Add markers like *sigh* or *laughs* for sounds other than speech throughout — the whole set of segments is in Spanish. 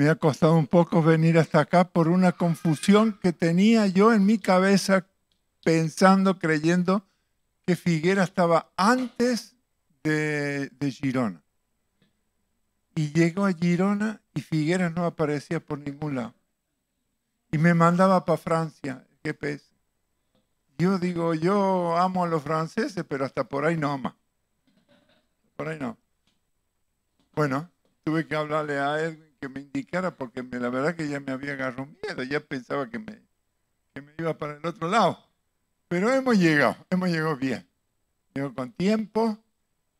me ha costado un poco venir hasta acá por una confusión que tenía yo en mi cabeza pensando, creyendo que Figuera estaba antes de, de Girona. Y llegó a Girona y Figuera no aparecía por ningún lado. Y me mandaba para Francia, Yo digo, yo amo a los franceses, pero hasta por ahí no ama. Por ahí no. Bueno, tuve que hablarle a Edwin que me indicara, porque me, la verdad que ya me había agarrado miedo, ya pensaba que me, que me iba para el otro lado. Pero hemos llegado, hemos llegado bien. Llego con tiempo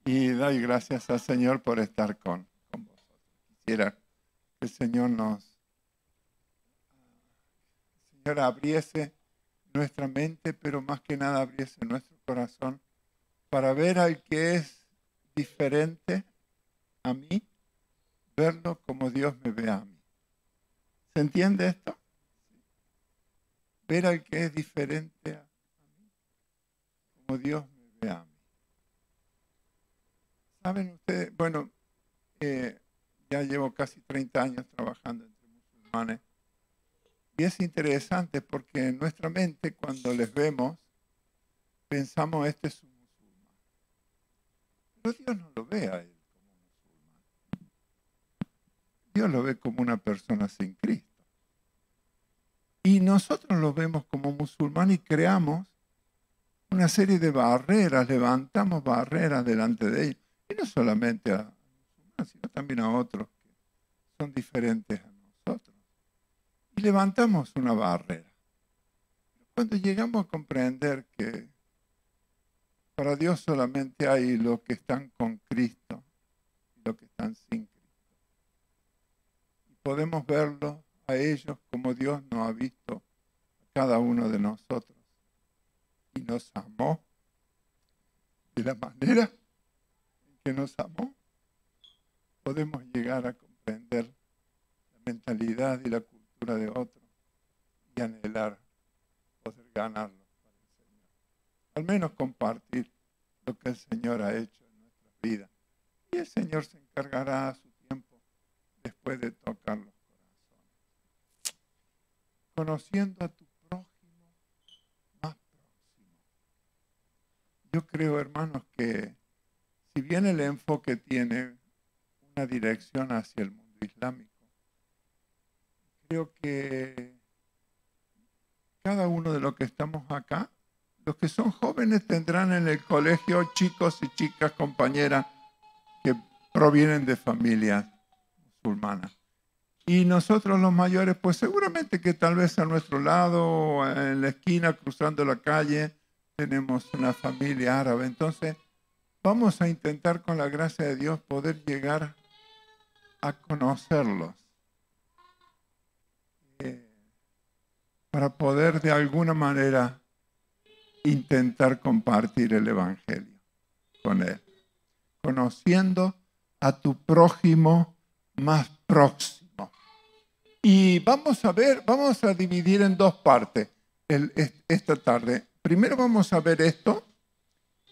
y doy gracias al Señor por estar con, con vosotros. Quisiera que el Señor nos, el Señor abriese nuestra mente, pero más que nada abriese nuestro corazón para ver al que es diferente a mí verlo como Dios me ve a mí. ¿Se entiende esto? Ver al que es diferente a mí, como Dios me ve a mí. ¿Saben ustedes? Bueno, eh, ya llevo casi 30 años trabajando entre musulmanes. Y es interesante porque en nuestra mente cuando les vemos, pensamos, este es un musulmán. Pero Dios no lo ve a él. Dios lo ve como una persona sin Cristo. Y nosotros lo vemos como musulmán y creamos una serie de barreras, levantamos barreras delante de ellos. Y no solamente a musulmanes, sino también a otros que son diferentes a nosotros. Y levantamos una barrera. Cuando llegamos a comprender que para Dios solamente hay los que están con Cristo y los que están sin podemos verlos a ellos como Dios nos ha visto a cada uno de nosotros. Y nos amó de la manera en que nos amó. Podemos llegar a comprender la mentalidad y la cultura de otros y anhelar poder ganarlos Al menos compartir lo que el Señor ha hecho en nuestra vida Y el Señor se encargará a su después de tocar los corazones. Conociendo a tu prójimo más próximo. Yo creo, hermanos, que si bien el enfoque tiene una dirección hacia el mundo islámico, creo que cada uno de los que estamos acá, los que son jóvenes tendrán en el colegio chicos y chicas compañeras que provienen de familias musulmana. Y nosotros los mayores, pues seguramente que tal vez a nuestro lado, en la esquina, cruzando la calle, tenemos una familia árabe. Entonces, vamos a intentar con la gracia de Dios poder llegar a conocerlos. Eh, para poder de alguna manera intentar compartir el Evangelio con él. Conociendo a tu prójimo más próximo. Y vamos a ver, vamos a dividir en dos partes esta tarde. Primero vamos a ver esto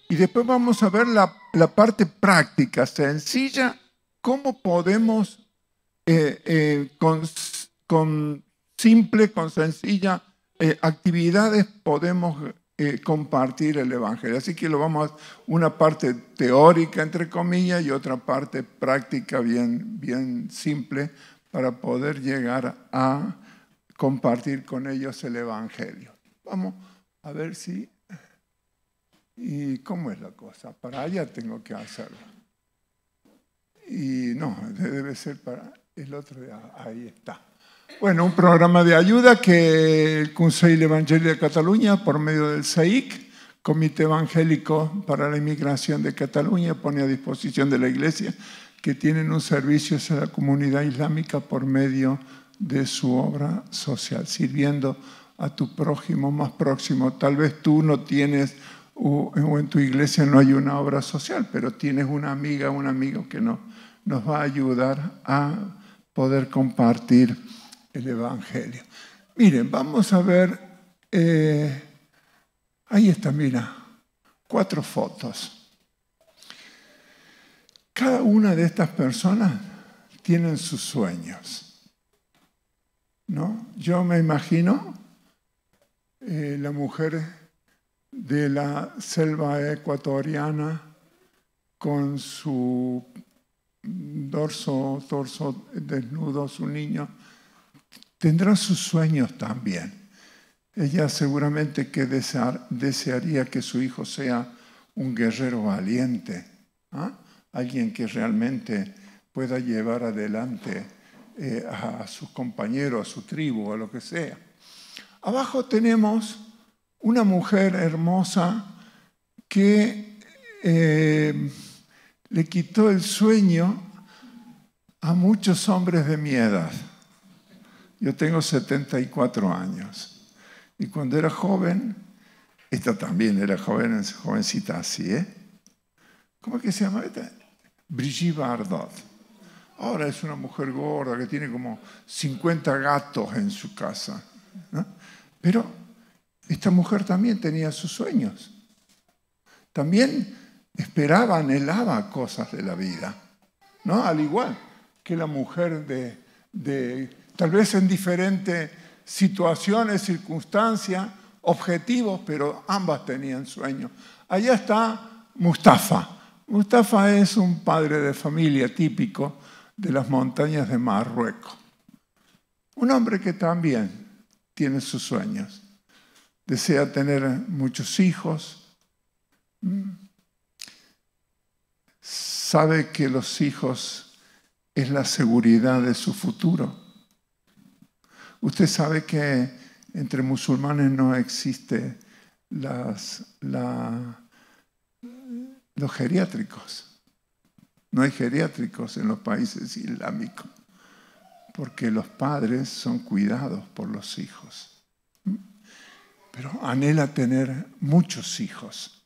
y después vamos a ver la, parte práctica, sencilla, cómo podemos eh, eh, con, simple, con sencilla eh, actividades podemos eh, compartir el Evangelio. Así que lo vamos a una parte teórica, entre comillas, y otra parte práctica bien, bien simple para poder llegar a compartir con ellos el Evangelio. Vamos a ver si... ¿Y cómo es la cosa? Para allá tengo que hacerlo. Y no, debe ser para el otro día. Ahí está. Bueno, un programa de ayuda que el Consejo Evangelio de Cataluña, por medio del SAIC, Comité Evangélico para la Inmigración de Cataluña, pone a disposición de la Iglesia, que tienen un servicio a la comunidad islámica por medio de su obra social, sirviendo a tu prójimo más próximo. Tal vez tú no tienes o en tu iglesia no hay una obra social, pero tienes una amiga, un amigo que no, nos va a ayudar a poder compartir el Evangelio. Miren, vamos a ver, eh, ahí está, mira, cuatro fotos. Cada una de estas personas tienen sus sueños. ¿no? Yo me imagino eh, la mujer de la selva ecuatoriana con su dorso, torso desnudo, su niño tendrá sus sueños también. Ella seguramente que desearía que su hijo sea un guerrero valiente, ¿ah? alguien que realmente pueda llevar adelante eh, a sus compañeros, a su tribu, a lo que sea. Abajo tenemos una mujer hermosa que eh, le quitó el sueño a muchos hombres de mi edad. Yo tengo 74 años. Y cuando era joven, esta también era joven, jovencita así, ¿eh? ¿Cómo es que se llama esta? Brigitte Bardot. Ahora es una mujer gorda que tiene como 50 gatos en su casa. Pero esta mujer también tenía sus sueños. También esperaba, anhelaba cosas de la vida. ¿no? Al igual que la mujer de, de tal vez en diferentes situaciones, circunstancias, objetivos, pero ambas tenían sueños. Allá está Mustafa. Mustafa es un padre de familia típico de las montañas de Marruecos. Un hombre que también tiene sus sueños. Desea tener muchos hijos. Sabe que los hijos es la seguridad de su futuro Usted sabe que entre musulmanes no existe los geriátricos. No hay geriátricos en los países islámicos, porque los padres son cuidados por los hijos. Pero anhela tener muchos hijos.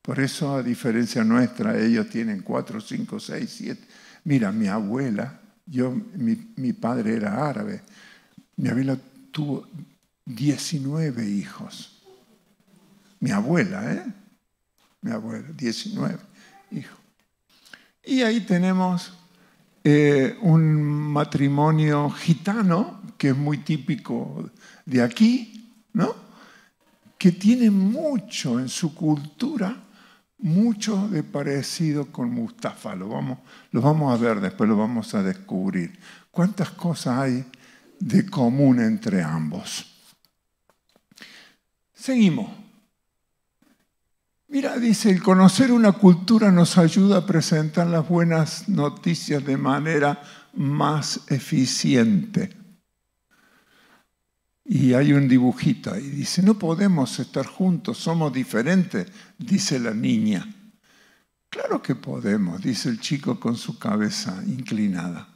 Por eso, a diferencia nuestra, ellos tienen cuatro, cinco, seis, siete. Mira, mi abuela, yo, mi padre era árabe, mi abuela tuvo 19 hijos. Mi abuela, ¿eh? Mi abuela, 19 hijos. Y ahí tenemos eh, un matrimonio gitano, que es muy típico de aquí, ¿no? Que tiene mucho en su cultura, mucho de parecido con Mustafa. Lo vamos, lo vamos a ver después, lo vamos a descubrir. ¿Cuántas cosas hay? de común entre ambos. Seguimos. Mira, dice, el conocer una cultura nos ayuda a presentar las buenas noticias de manera más eficiente. Y hay un dibujito y dice, no podemos estar juntos, somos diferentes, dice la niña. Claro que podemos, dice el chico con su cabeza inclinada.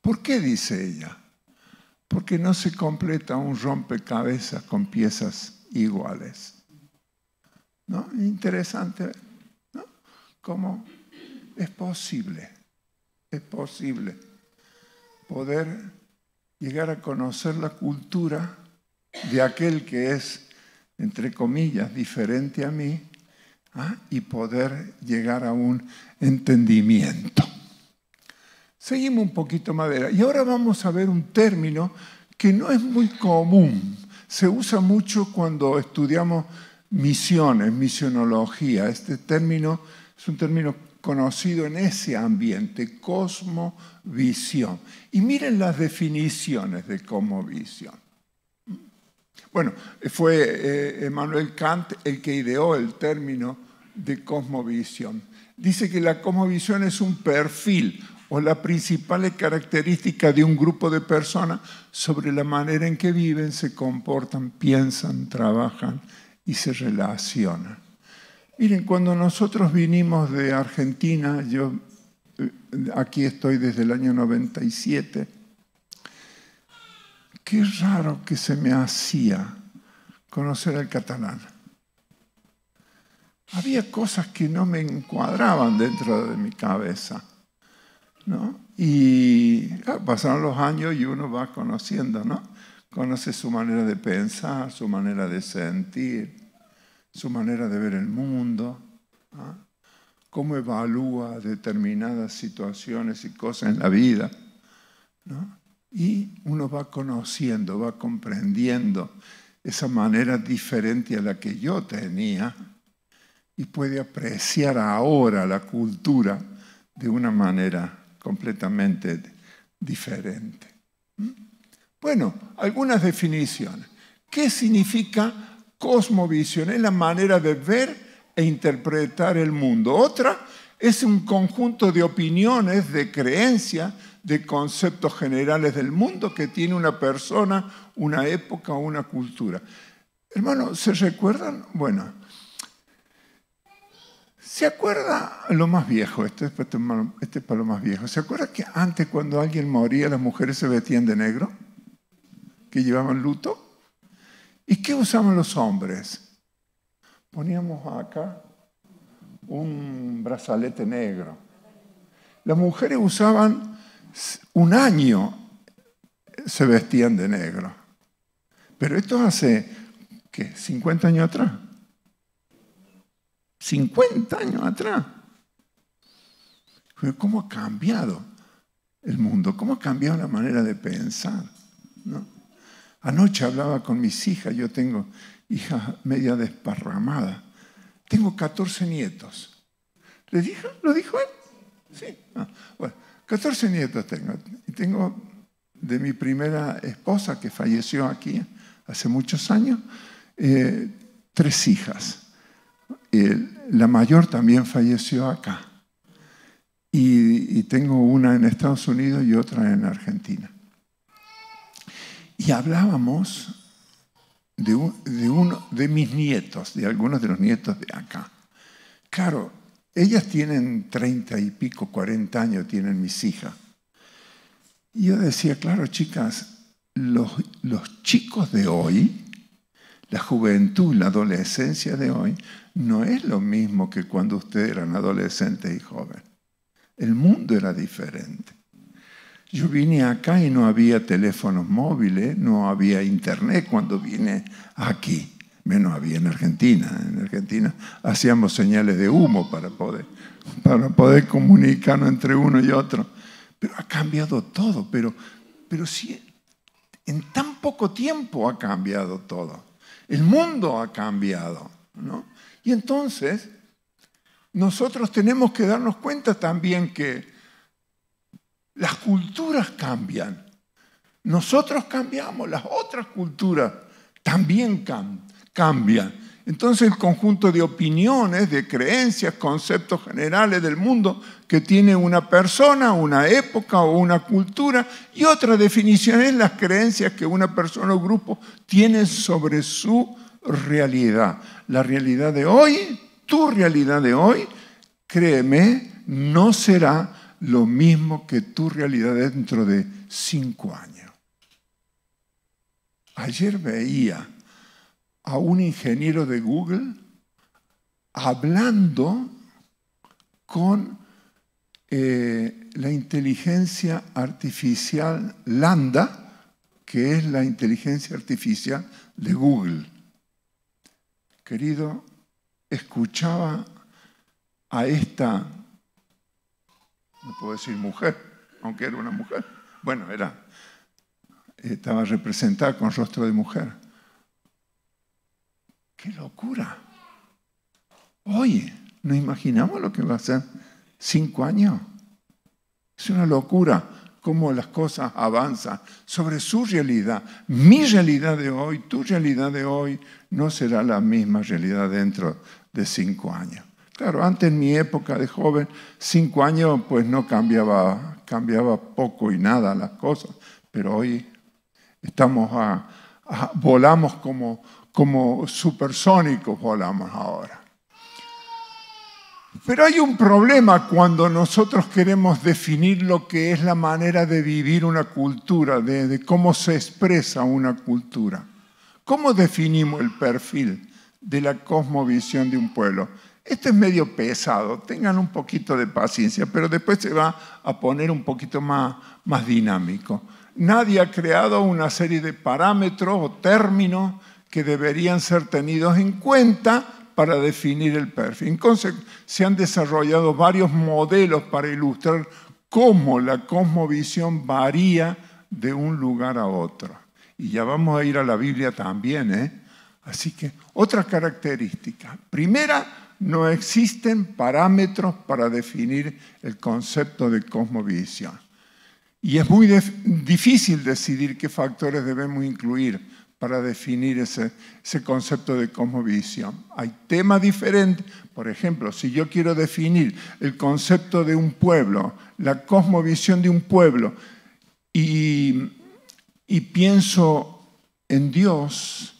¿Por qué dice ella? porque no se completa un rompecabezas con piezas iguales. ¿No? Interesante, ¿no? Cómo es posible, es posible poder llegar a conocer la cultura de aquel que es, entre comillas, diferente a mí ¿ah? y poder llegar a un entendimiento. Seguimos un poquito madera. Y ahora vamos a ver un término que no es muy común. Se usa mucho cuando estudiamos misiones, misionología. Este término es un término conocido en ese ambiente, cosmovisión. Y miren las definiciones de cosmovisión. Bueno, fue eh, Emmanuel Kant el que ideó el término de cosmovisión. Dice que la cosmovisión es un perfil, o la principal característica de un grupo de personas sobre la manera en que viven, se comportan, piensan, trabajan y se relacionan. Miren, cuando nosotros vinimos de Argentina, yo eh, aquí estoy desde el año 97, qué raro que se me hacía conocer al catalán. Había cosas que no me encuadraban dentro de mi cabeza y pasan pasaron los años y uno va conociendo, Conoce su manera de pensar, su manera de sentir, su manera de ver el mundo, ¿ah? cómo evalúa determinadas situaciones y cosas en la vida, Y uno va conociendo, va comprendiendo esa manera diferente a la que yo tenía y puede apreciar ahora la cultura de una manera completamente diferente. ¿Mm? Bueno, algunas definiciones. ¿Qué significa cosmovisión? Es la manera de ver e interpretar el mundo. Otra es un conjunto de opiniones, de creencias, de conceptos generales del mundo que tiene una persona, una época o una cultura. Hermano, ¿se recuerdan? Bueno, ¿Se acuerda lo más viejo? Este, este, este, es para lo más viejo. ¿Se acuerda que antes cuando alguien moría las mujeres se vestían de negro? Que llevaban luto. ¿Y qué usaban los hombres? Poníamos acá un brazalete negro. Las mujeres usaban un año, se vestían de negro. Pero esto hace, ¿qué? ¿50 años atrás? 50 años atrás. ¿Cómo ha cambiado el mundo? ¿Cómo ha cambiado la manera de pensar? Anoche hablaba con mis hijas, yo tengo hijas media desparramada. Tengo 14 nietos. ¿Le dijo? ¿Lo dijo él? Sí. Ah, bueno, 14 nietos tengo. Y tengo de mi primera esposa, que falleció aquí hace muchos años, eh, tres hijas. Eh, la mayor también falleció acá. Y, tengo una en Estados Unidos y otra en Argentina. Y hablábamos de, uno de mis nietos, de algunos de los nietos de acá. Claro, ellas tienen treinta y pico, cuarenta años tienen mis hijas. Y yo decía, claro, chicas, los, los chicos de hoy la juventud, la adolescencia de hoy no es lo mismo que cuando ustedes eran adolescentes y jóvenes. El mundo era diferente. Yo vine acá y no había teléfonos móviles, no había internet cuando vine aquí. Menos había en Argentina. En Argentina hacíamos señales de humo para poder, para poder comunicarnos entre uno y otro. Pero ha cambiado todo, pero, pero sí, en tan poco tiempo ha cambiado todo. El mundo ha cambiado. Y entonces, nosotros tenemos que darnos cuenta también que las culturas cambian. Nosotros cambiamos, las otras culturas también cambian. Entonces el conjunto de opiniones, de creencias, conceptos generales del mundo que tiene una persona, una época o una cultura, y otra definición es las creencias que una persona o grupo tiene sobre su realidad. La realidad de hoy, tu realidad de hoy, créeme, no será lo mismo que tu realidad dentro de cinco años. Ayer veía a un ingeniero de Google hablando con eh, la inteligencia artificial Landa, que es la inteligencia artificial de Google. Querido, escuchaba a esta, no puedo decir mujer, aunque era una mujer, bueno, era, estaba representada con rostro de mujer. ¡Qué locura! Oye, no imaginamos lo que va a ser Cinco años. Es una locura cómo las cosas avanzan sobre su realidad. Mi realidad de hoy, tu realidad de hoy, no será la misma realidad dentro de cinco años. Claro, antes en mi época de joven, cinco años, pues no cambiaba, cambiaba poco y nada las cosas, pero hoy estamos volamos como, como supersónicos, volamos ahora. Pero hay un problema cuando nosotros queremos definir lo que es la manera de vivir una cultura, de, cómo se expresa una cultura. ¿Cómo definimos el perfil de la cosmovisión de un pueblo? Este es medio pesado, tengan un poquito de paciencia, pero después se va a poner un poquito más dinámico. Nadie ha creado una serie de parámetros o términos que deberían ser tenidos en cuenta para definir el perfil. Se han desarrollado varios modelos para ilustrar cómo la cosmovisión varía de un lugar a otro. Y ya vamos a ir a la Biblia también, ¿eh? Así que, otras características. Primera, no existen parámetros para definir el concepto de cosmovisión. Y es muy difícil decidir qué factores debemos incluir para definir ese, ese concepto de cosmovisión. Hay temas diferentes, por ejemplo, si yo quiero definir el concepto de un pueblo, la cosmovisión de un pueblo, y, y pienso en Dios,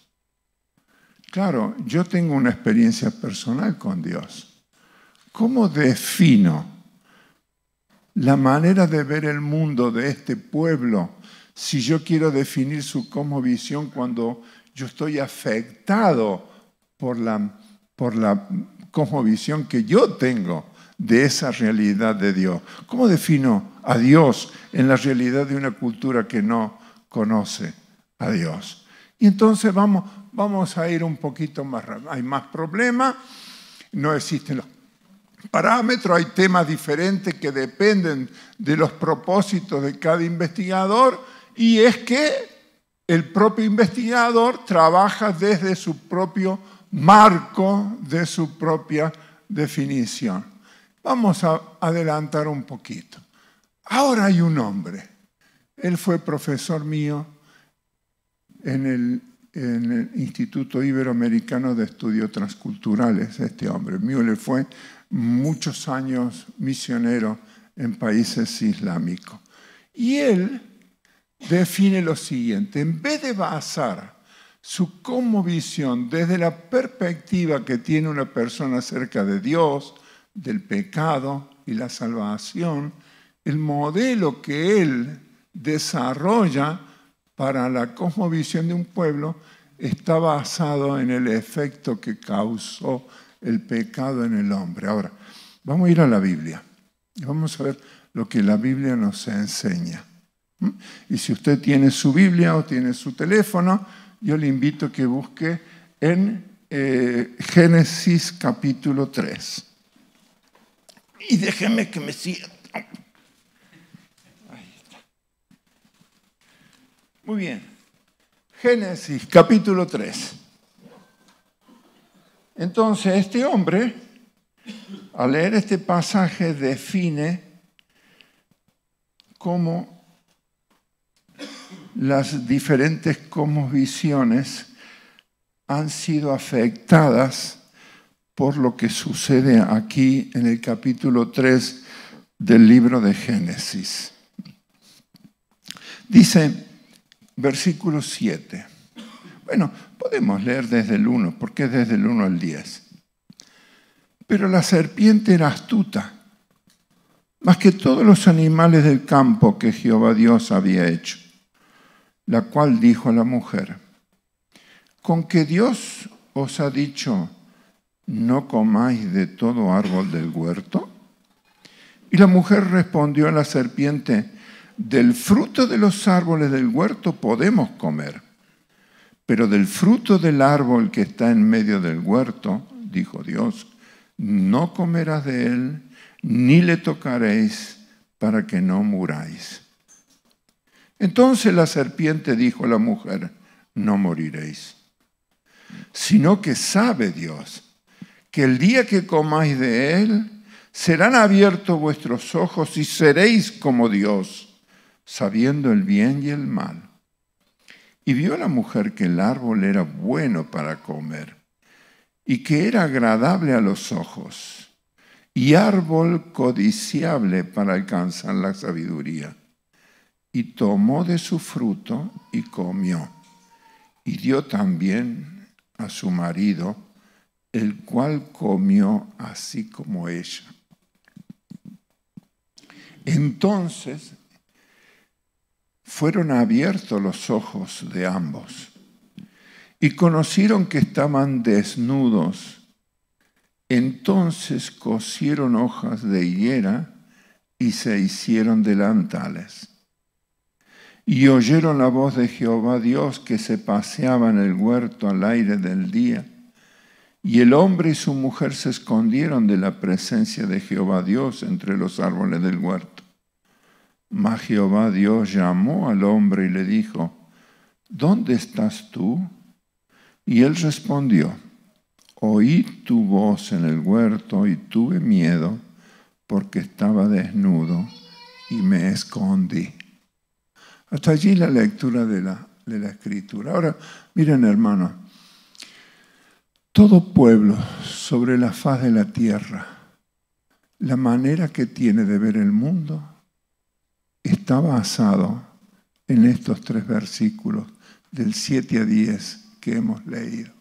claro, yo tengo una experiencia personal con Dios. ¿Cómo defino la manera de ver el mundo de este pueblo? si yo quiero definir su cosmovisión cuando yo estoy afectado por la, por la cosmovisión que yo tengo de esa realidad de Dios. ¿Cómo defino a Dios en la realidad de una cultura que no conoce a Dios? Y entonces vamos, vamos a ir un poquito más. Hay más problemas, no existen los parámetros, hay temas diferentes que dependen de los propósitos de cada investigador y es que el propio investigador trabaja desde su propio marco, de su propia definición. Vamos a adelantar un poquito. Ahora hay un hombre. Él fue profesor mío en el, Instituto Iberoamericano de Estudios Transculturales, este hombre. mío le fue muchos años misionero en países islámicos. Y él define lo siguiente, en vez de basar su cosmovisión desde la perspectiva que tiene una persona acerca de Dios, del pecado y la salvación, el modelo que él desarrolla para la cosmovisión de un pueblo está basado en el efecto que causó el pecado en el hombre. Ahora, vamos a ir a la Biblia y vamos a ver lo que la Biblia nos enseña. Y si usted tiene su Biblia o tiene su teléfono, yo le invito a que busque en eh, Génesis capítulo 3. Y déjeme que me siga. Muy bien. Génesis capítulo 3. Entonces, este hombre, al leer este pasaje, define cómo las diferentes visiones han sido afectadas por lo que sucede aquí en el capítulo 3 del libro de Génesis. Dice, versículo 7. Bueno, podemos leer desde el 1, porque es desde el 1 al 10. Pero la serpiente era astuta, más que todos los animales del campo que Jehová Dios había hecho la cual dijo a la mujer, con que Dios os ha dicho, no comáis de todo árbol del huerto. Y la mujer respondió a la serpiente, del fruto de los árboles del huerto podemos comer, pero del fruto del árbol que está en medio del huerto, dijo Dios, no comerás de él, ni le tocaréis para que no muráis. Entonces la serpiente dijo a la mujer, no moriréis, sino que sabe Dios que el día que comáis de él, serán abiertos vuestros ojos y seréis como Dios, sabiendo el bien y el mal. Y vio la mujer que el árbol era bueno para comer y que era agradable a los ojos y árbol codiciable para alcanzar la sabiduría y tomó de su fruto y comió. Y dio también a su marido, el cual comió así como ella. Entonces fueron abiertos los ojos de ambos y conocieron que estaban desnudos. Entonces cosieron hojas de higuera y se hicieron delantales. Y oyeron la voz de Jehová Dios que se paseaba en el huerto al aire del día. Y el hombre y su mujer se escondieron de la presencia de Jehová Dios entre los árboles del huerto. Mas Jehová Dios llamó al hombre y le dijo, ¿dónde estás tú? Y él respondió, oí tu voz en el huerto y tuve miedo porque estaba desnudo y me escondí. Hasta allí la lectura de la, de la escritura. Ahora, miren hermanos, todo pueblo sobre la faz de la tierra, la manera que tiene de ver el mundo, está basado en estos tres versículos del 7 a 10 que hemos leído.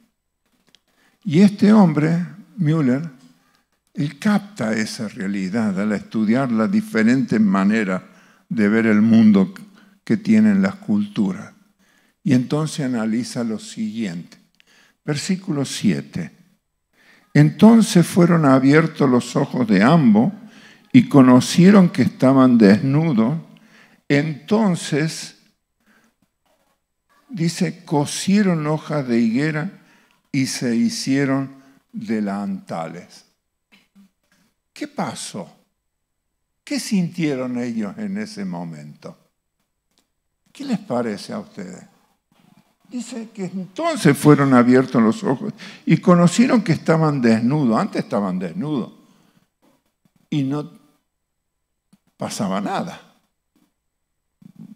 Y este hombre, Müller, él capta esa realidad al estudiar las diferentes maneras de ver el mundo que tienen las culturas. Y entonces analiza lo siguiente. Versículo 7. Entonces fueron abiertos los ojos de ambos y conocieron que estaban desnudos. Entonces, dice, cosieron hojas de higuera y se hicieron delantales. ¿Qué pasó? ¿Qué sintieron ellos en ese momento? ¿Qué les parece a ustedes? Dice que entonces fueron abiertos los ojos y conocieron que estaban desnudos. Antes estaban desnudos y no pasaba nada.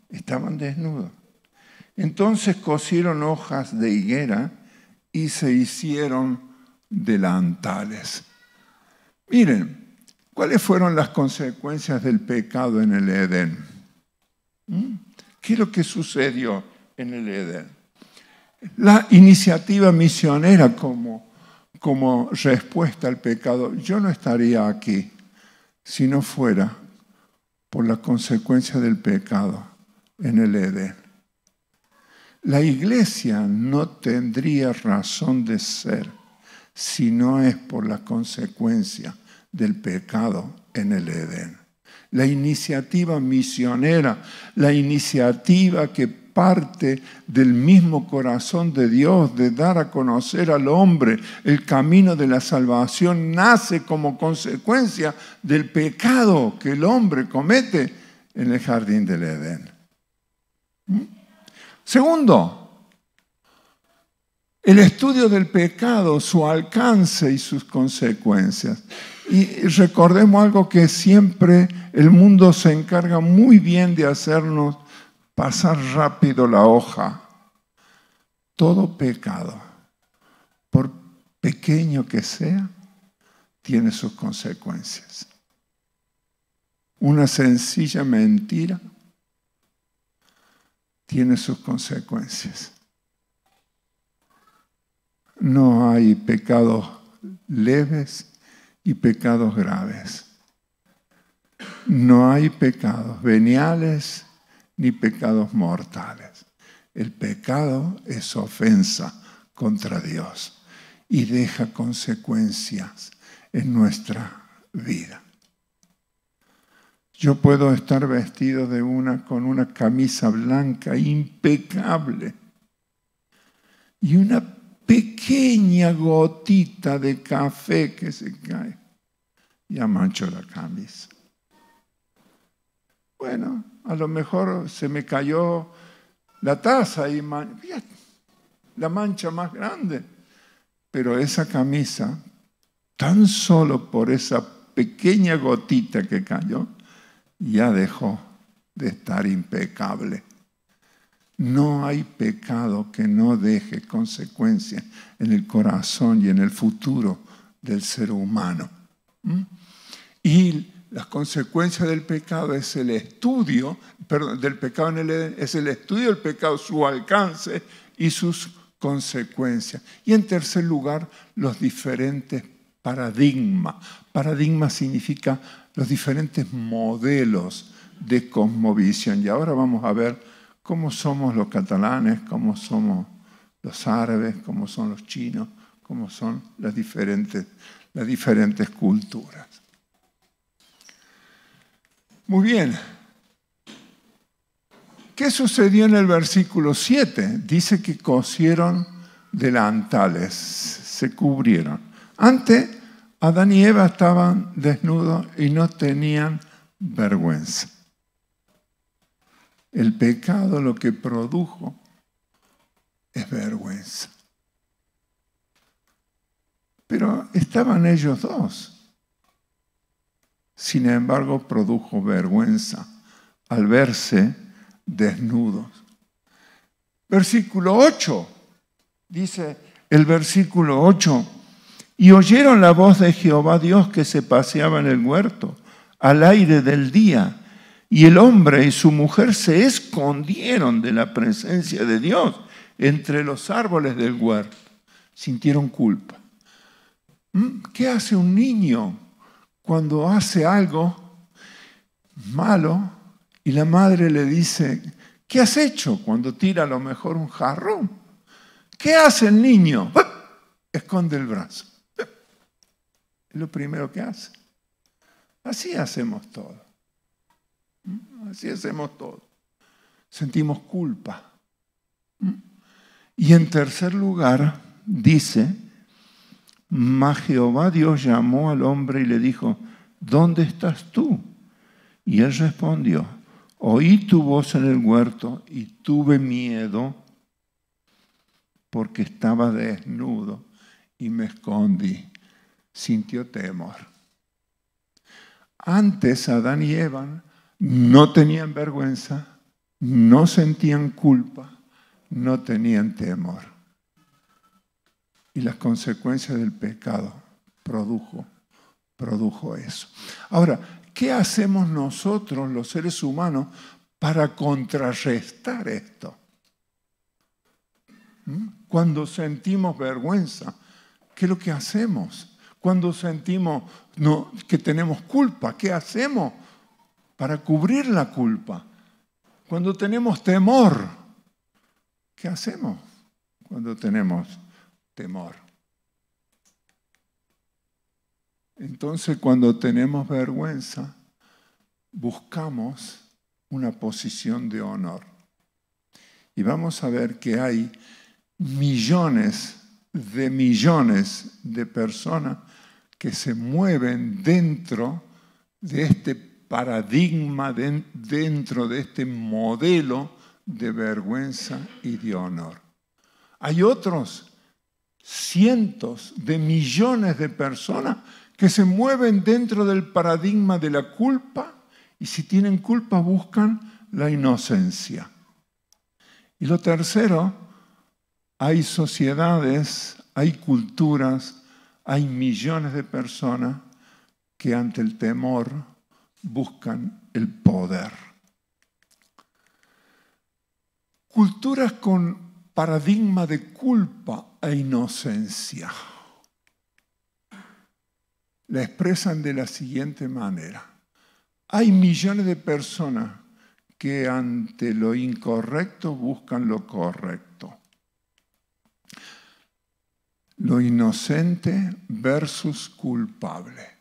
Estaban desnudos. Entonces cosieron hojas de higuera y se hicieron delantales. Miren, ¿cuáles fueron las consecuencias del pecado en el Edén? ¿Mm? ¿Qué es lo que sucedió en el Edén? La iniciativa misionera como, como respuesta al pecado. Yo no estaría aquí si no fuera por la consecuencia del pecado en el Edén. La iglesia no tendría razón de ser si no es por la consecuencia del pecado en el Edén la iniciativa misionera, la iniciativa que parte del mismo corazón de Dios, de dar a conocer al hombre el camino de la salvación, nace como consecuencia del pecado que el hombre comete en el jardín del Edén. ¿Mm? Segundo, el estudio del pecado, su alcance y sus consecuencias. Y recordemos algo que siempre el mundo se encarga muy bien de hacernos pasar rápido la hoja. Todo pecado, por pequeño que sea, tiene sus consecuencias. Una sencilla mentira tiene sus consecuencias. No hay pecados leves y pecados graves. No hay pecados veniales ni pecados mortales. El pecado es ofensa contra Dios y deja consecuencias en nuestra vida. Yo puedo estar vestido de una con una camisa blanca impecable y una pequeña gotita de café que se cae, ya mancho la camisa. Bueno, a lo mejor se me cayó la taza y la mancha más grande. Pero esa camisa, tan solo por esa pequeña gotita que cayó, ya dejó de estar impecable. No hay pecado que no deje consecuencias en el corazón y en el futuro del ser humano. ¿Mm? Y las consecuencias del pecado es el estudio, del pecado en el, es el estudio del pecado, su alcance y sus consecuencias. Y en tercer lugar, los diferentes paradigmas. Paradigma significa los diferentes modelos de cosmovisión. Y ahora vamos a ver cómo somos los catalanes, cómo somos los árabes, cómo son los chinos, cómo son las diferentes, las diferentes culturas. Muy bien. ¿Qué sucedió en el versículo 7? Dice que cosieron delantales, se cubrieron. Antes Adán y Eva estaban desnudos y no tenían vergüenza. El pecado lo que produjo es vergüenza. Pero estaban ellos dos. Sin embargo, produjo vergüenza al verse desnudos. Versículo 8. Dice el versículo 8. Y oyeron la voz de Jehová Dios que se paseaba en el huerto al aire del día y el hombre y su mujer se escondieron de la presencia de Dios entre los árboles del huerto. Sintieron culpa. Mm, ¿Qué hace un niño cuando hace algo malo y la madre le dice, ¿qué has hecho cuando tira a lo mejor un jarrón? ¿Qué hace el niño? Esconde el brazo. Es lo primero que hace. Así hacemos todos. Mm, así hacemos todo. Sentimos culpa. Mm. Y en tercer lugar, dice, mas Jehová Dios llamó al hombre y le dijo, ¿dónde estás tú? Y él respondió, oí tu voz en el huerto y tuve miedo porque estaba desnudo y me escondí. Sintió temor. Antes Adán y Eva no tenían vergüenza, no sentían culpa, no tenían temor. Y las consecuencias del pecado produjo, produjo eso. Ahora, ¿qué hacemos nosotros, los seres humanos, para contrarrestar esto? ¿Mm? Cuando sentimos vergüenza, ¿qué es lo que hacemos? Cuando sentimos que tenemos culpa, ¿qué hacemos? para cubrir la culpa. Cuando tenemos temor, ¿qué hacemos cuando tenemos temor? Entonces cuando tenemos vergüenza, buscamos una posición de honor. Y vamos a ver que hay millones de millones de personas que se mueven dentro de este paradigma dentro de este modelo de vergüenza y de honor. Hay otros cientos de millones de personas que se mueven dentro del paradigma de la culpa y si tienen culpa buscan la inocencia. Y lo tercero, hay sociedades, hay culturas, hay millones de personas que ante el temor buscan el poder. Culturas con paradigma de culpa e inocencia la expresan de la siguiente manera. Hay millones de personas que ante lo incorrecto buscan lo correcto. Lo inocente versus culpable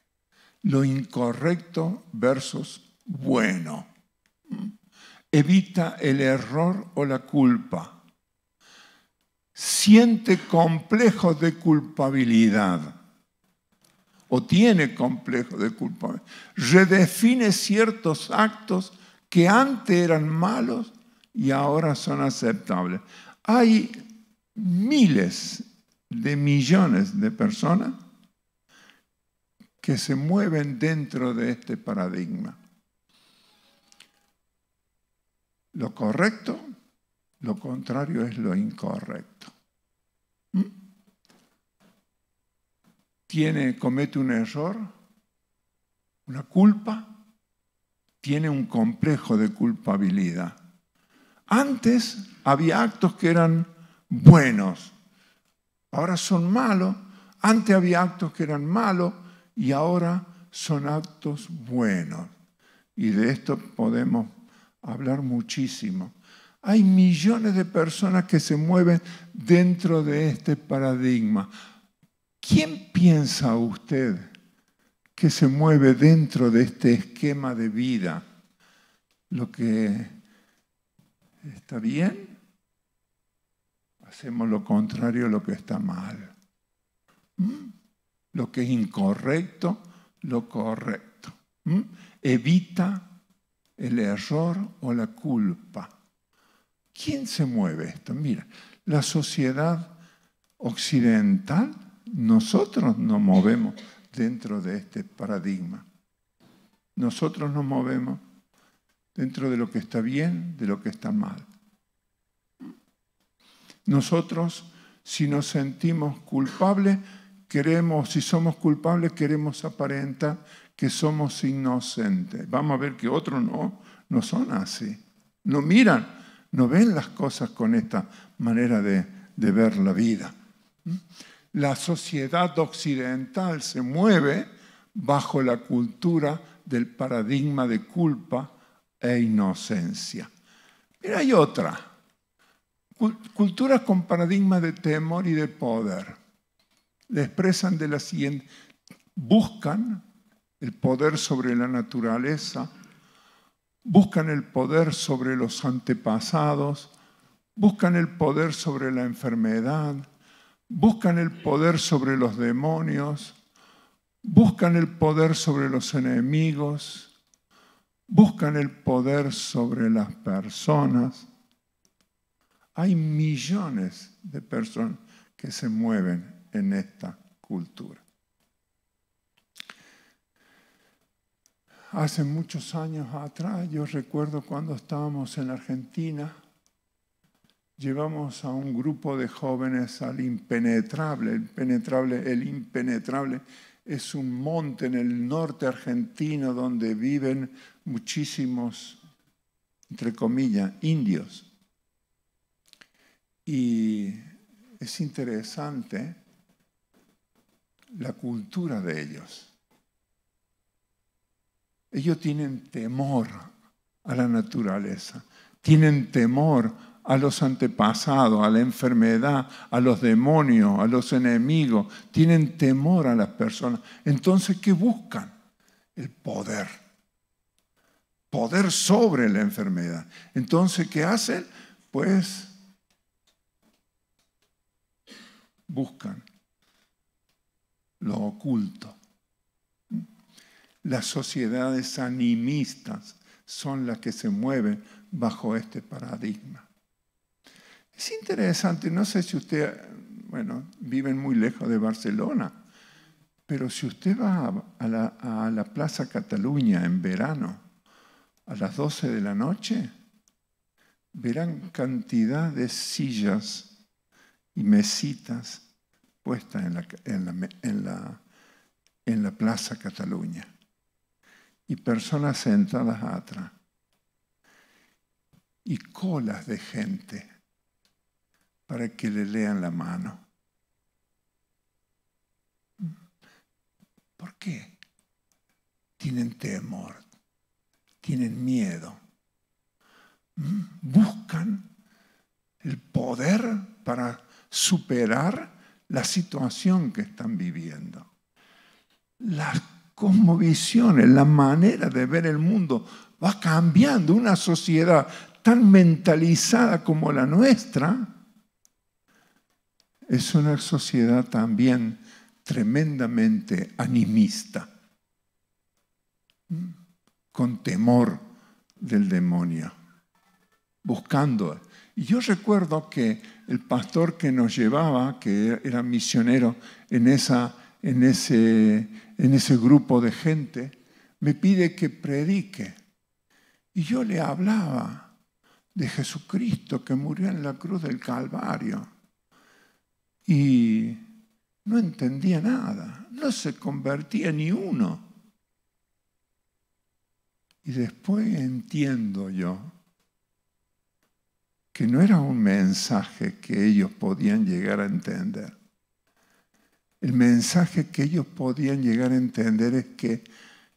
lo incorrecto versus bueno. Evita el error o la culpa. Siente complejo de culpabilidad o tiene complejo de culpabilidad. Redefine ciertos actos que antes eran malos y ahora son aceptables. Hay miles de millones de personas que se mueven dentro de este paradigma. Lo correcto, lo contrario es lo incorrecto. ¿Mm? Tiene, comete un error, una culpa, tiene un complejo de culpabilidad. Antes había actos que eran buenos, ahora son malos. Antes había actos que eran malos, y ahora son actos buenos. Y de esto podemos hablar muchísimo. Hay millones de personas que se mueven dentro de este paradigma. ¿Quién piensa usted que se mueve dentro de este esquema de vida? Lo que está bien, hacemos lo contrario a lo que está mal. ¿Mm? lo que es incorrecto, lo correcto. Evita el error o la culpa. ¿Quién se mueve esto? Mira, la sociedad occidental, nosotros nos movemos dentro de este paradigma. Nosotros nos movemos dentro de lo que está bien, de lo que está mal. Nosotros, si nos sentimos culpables, queremos, si somos culpables, queremos aparentar que somos inocentes. Vamos a ver que otros no, no son así. No miran, no ven las cosas con esta manera de, ver la vida. ¿Mm? La sociedad occidental se mueve bajo la cultura del paradigma de culpa e inocencia. Mira, hay otra. Culturas con paradigma de temor y de poder le expresan de la siguiente, buscan el poder sobre la naturaleza, buscan el poder sobre los antepasados, buscan el poder sobre la enfermedad, buscan el poder sobre los demonios, buscan el poder sobre los enemigos, buscan el poder sobre las personas. Hay millones de personas que se mueven en esta cultura. Hace muchos años atrás, yo recuerdo cuando estábamos en Argentina, llevamos a un grupo de jóvenes al impenetrable. El impenetrable, el impenetrable es un monte en el norte argentino donde viven muchísimos, entre comillas, indios. Y es interesante la cultura de ellos. Ellos tienen temor a la naturaleza, tienen temor a los antepasados, a la enfermedad, a los demonios, a los enemigos, tienen temor a las personas. Entonces, ¿qué buscan? El poder. Poder sobre la enfermedad. Entonces, ¿qué hacen? Pues buscan lo oculto. Las sociedades animistas son las que se mueven bajo este paradigma. Es interesante, no sé si usted, bueno, viven muy lejos de Barcelona, pero si usted va a la, Plaza Cataluña en verano, a las 12 de la noche, verán cantidad de sillas y mesitas puesta en la, en la, en la, en la Plaza Cataluña y personas sentadas atrás y colas de gente para que le lean la mano. ¿Por qué? Tienen temor, tienen miedo, mm, buscan el poder para superar la situación que están viviendo, las cosmovisiones, la manera de ver el mundo va cambiando. Una sociedad tan mentalizada como la nuestra es una sociedad también tremendamente animista, con temor del demonio, buscando. Y yo recuerdo que el pastor que nos llevaba, que era misionero en, esa, en, ese, en ese grupo de gente, me pide que predique. Y yo le hablaba de Jesucristo que murió en la cruz del Calvario. Y no entendía nada, no se convertía ni uno. Y después entiendo yo que no era un mensaje que ellos podían llegar a entender. El mensaje que ellos podían llegar a entender es que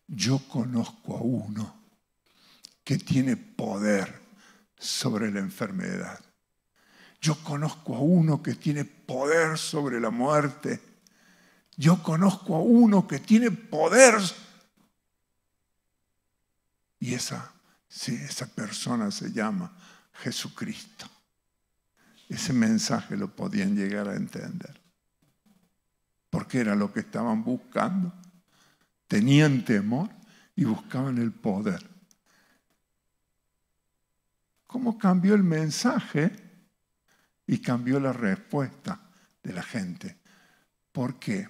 yo conozco a uno que tiene poder sobre la enfermedad. Yo conozco a uno que tiene poder sobre la muerte. Yo conozco a uno que tiene poder. Y esa, esa persona se llama Jesucristo. Ese mensaje lo podían llegar a entender, porque era lo que estaban buscando. Tenían temor y buscaban el poder. ¿Cómo cambió el mensaje y cambió la respuesta de la gente? Porque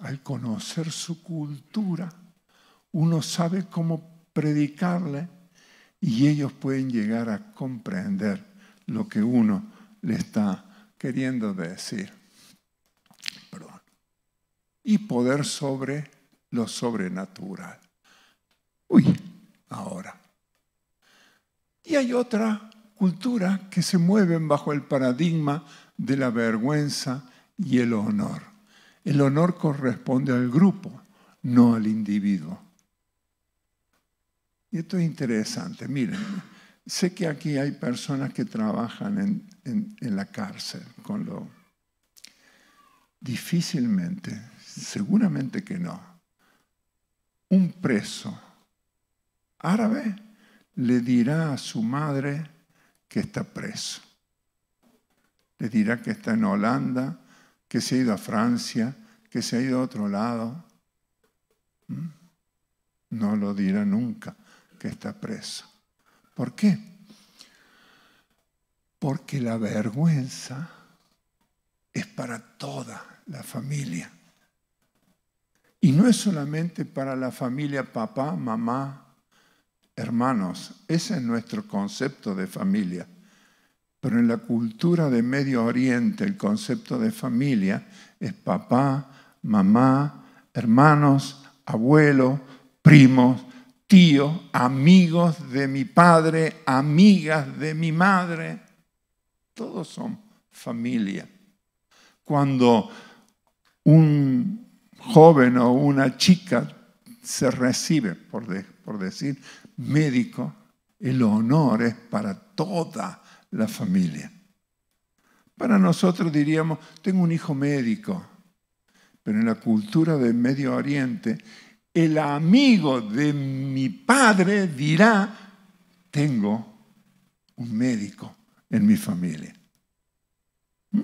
al conocer su cultura, uno sabe cómo predicarle y ellos pueden llegar a comprender lo que uno le está queriendo decir. Y poder sobre lo sobrenatural. Uy, ahora. Y hay otra cultura que se mueven bajo el paradigma de la vergüenza y el honor. El honor corresponde al grupo, no al individuo. Y esto es interesante. Miren, sé que aquí hay personas que trabajan en, la cárcel con lo... Difícilmente, seguramente que no, un preso árabe le dirá a su madre que está preso. Le dirá que está en Holanda, que se ha ido a Francia, que se ha ido a otro lado. ¿Mm? No lo dirá nunca está preso. ¿Por qué? Porque la vergüenza es para toda la familia. Y no es solamente para la familia papá, mamá, hermanos. Ese es nuestro concepto de familia. Pero en la cultura de Medio Oriente el concepto de familia es papá, mamá, hermanos, abuelo, primos, tíos, amigos de mi padre, amigas de mi madre. Todos son familia. Cuando un joven o una chica se recibe, por, por decir, médico, el honor es para toda la familia. Para nosotros diríamos, tengo un hijo médico, pero en la cultura del Medio Oriente el amigo de mi padre dirá, tengo un médico en mi familia. ¿Mm?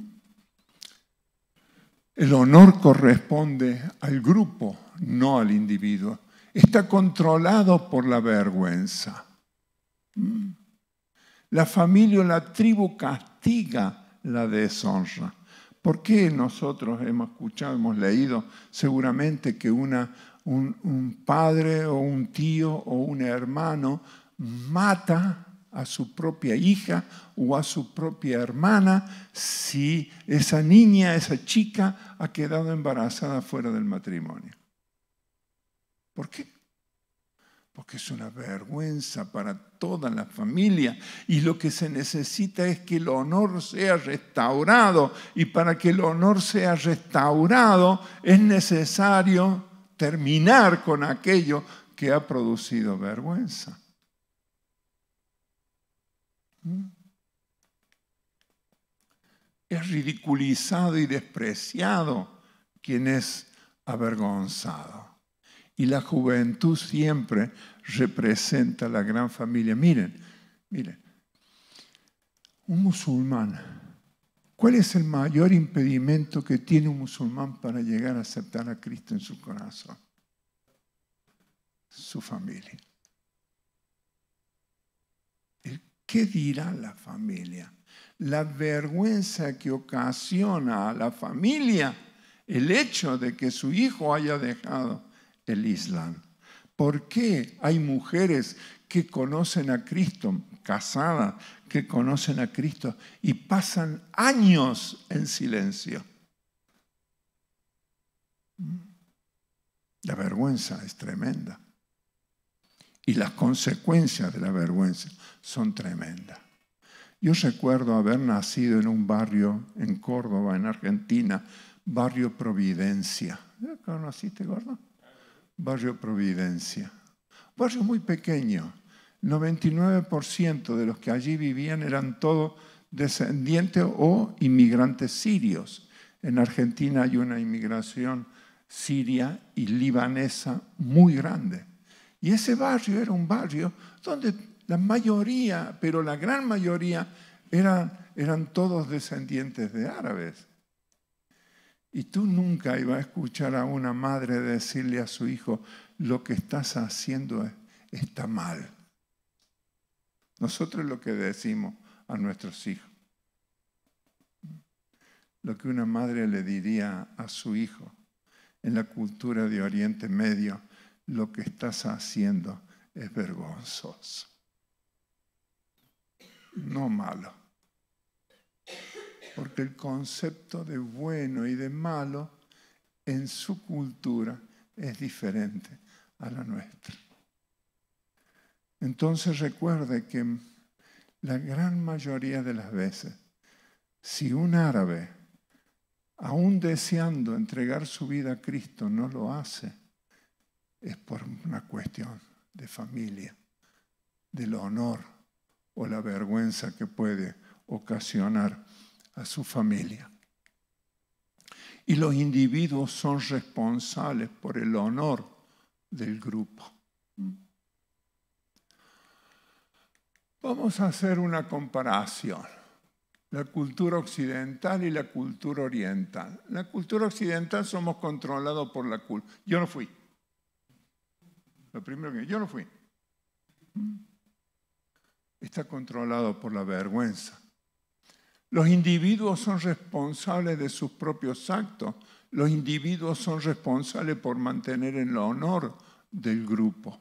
El honor corresponde al grupo, no al individuo. Está controlado por la vergüenza. ¿Mm? La familia o la tribu castiga la deshonra. ¿Por qué nosotros hemos escuchado, hemos leído seguramente que una un, padre o un tío o un hermano mata a su propia hija o a su propia hermana si esa niña, esa chica ha quedado embarazada fuera del matrimonio. ¿Por qué? Porque es una vergüenza para toda la familia y lo que se necesita es que el honor sea restaurado y para que el honor sea restaurado es necesario terminar con aquello que ha producido vergüenza. ¿Mm? Es ridiculizado y despreciado quien es avergonzado. Y la juventud siempre representa la gran familia. Miren, miren, un musulmán ¿Cuál es el mayor impedimento que tiene un musulmán para llegar a aceptar a Cristo en su corazón? Su familia. ¿Qué dirá la familia? La vergüenza que ocasiona a la familia el hecho de que su hijo haya dejado el Islam. ¿Por qué hay mujeres que conocen a Cristo casadas que conocen a Cristo y pasan años en silencio. Mm. La vergüenza es tremenda. Y las consecuencias de la vergüenza son tremendas. Yo recuerdo haber nacido en un barrio en Córdoba, en Argentina, barrio Providencia. gordo? Barrio Providencia. Barrio muy pequeño. 99% de los que allí vivían eran todos descendientes o inmigrantes sirios. En Argentina hay una inmigración siria y libanesa muy grande. Y ese barrio era un barrio donde la mayoría, pero la gran mayoría, eran, eran todos descendientes de árabes. Y tú nunca ibas a escuchar a una madre decirle a su hijo, lo que estás haciendo está mal. Nosotros lo que decimos a nuestros hijos. Lo que una madre le diría a su hijo en la cultura de Oriente Medio, lo que estás haciendo es vergonzoso. No malo. Porque el concepto de bueno y de malo en su cultura es diferente a la nuestra. Entonces recuerde que la gran mayoría de las veces, si un árabe, aún deseando entregar su vida a Cristo, no lo hace, es por una cuestión de familia, del honor o la vergüenza que puede ocasionar a su familia. Y los individuos son responsables por el honor del grupo. Vamos a hacer una comparación. La cultura occidental y la cultura oriental. La cultura occidental somos controlados por la cultura. Yo no fui. Lo primero que yo no fui. Está controlado por la vergüenza. Los individuos son responsables de sus propios actos. Los individuos son responsables por mantener el honor del grupo.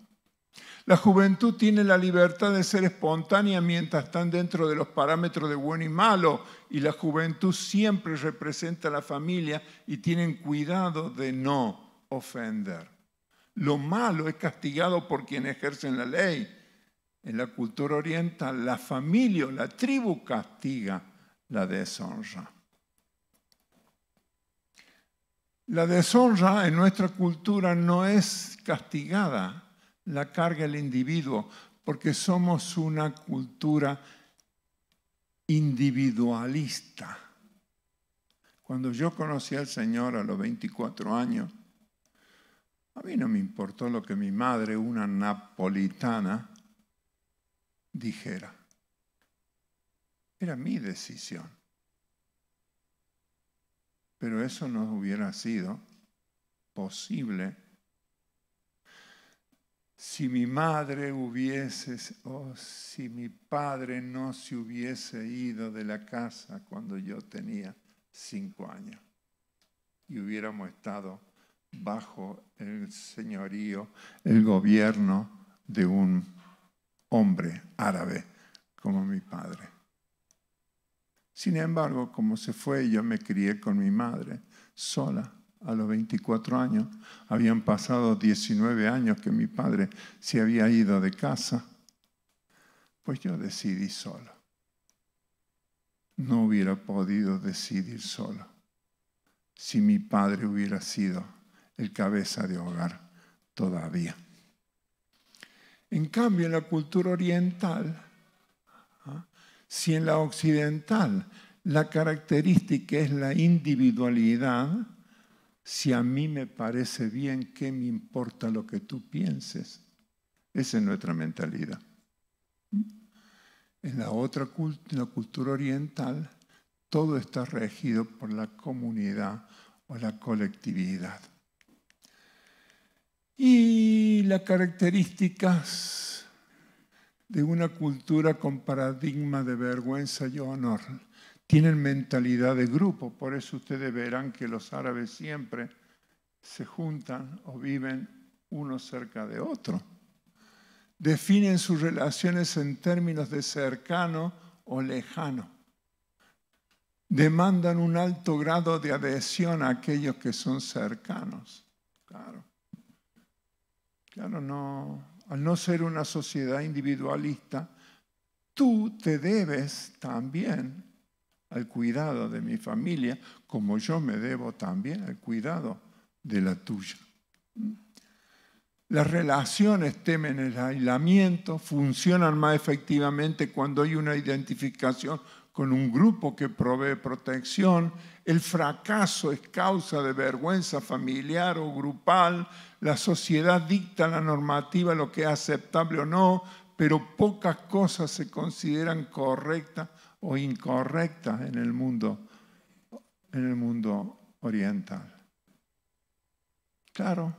La juventud tiene la libertad de ser espontánea mientras están dentro de los parámetros de bueno y malo, y la juventud siempre representa a la familia y tienen cuidado de no ofender. Lo malo es castigado por quien ejerce la ley. En la cultura oriental, la familia o la tribu castiga la deshonra. La deshonra en nuestra cultura no es castigada, la carga el individuo, porque somos una cultura individualista. Cuando yo conocí al Señor a los 24 años, a mí no me importó lo que mi madre, una napolitana, dijera. Era mi decisión. Pero eso no hubiera sido posible si mi madre hubiese, oh, si mi padre no se hubiese ido de la casa cuando yo tenía cinco años y hubiéramos estado bajo el señorío, el gobierno de un hombre árabe como mi padre. Sin embargo, como se fue, yo me crié con mi madre sola a los 24 años. Habían pasado 19 años que mi padre se había ido de casa. Pues yo decidí solo. No hubiera podido decidir solo si mi padre hubiera sido el cabeza de hogar todavía. En cambio, en la cultura oriental, ¿ah? si en la occidental la característica es la individualidad, si a mí me parece bien, ¿qué me importa lo que tú pienses? Esa es nuestra mentalidad. En la otra cultura, en la cultura oriental, todo está regido por la comunidad o la colectividad. Y las características de una cultura con paradigma de vergüenza y honor tienen mentalidad de grupo, por eso ustedes verán que los árabes siempre se juntan o viven uno cerca de otro. Definen sus relaciones en términos de cercano o lejano. Demandan un alto grado de adhesión a aquellos que son cercanos. Claro. Claro, no. Al no ser una sociedad individualista, tú te debes también al cuidado de mi familia, como yo me debo también al cuidado de la tuya. Las relaciones temen el aislamiento, funcionan más efectivamente cuando hay una identificación con un grupo que provee protección, el fracaso es causa de vergüenza familiar o grupal, la sociedad dicta la normativa lo que es aceptable o no, pero pocas cosas se consideran correctas o incorrecta en el mundo, en el mundo oriental. Claro,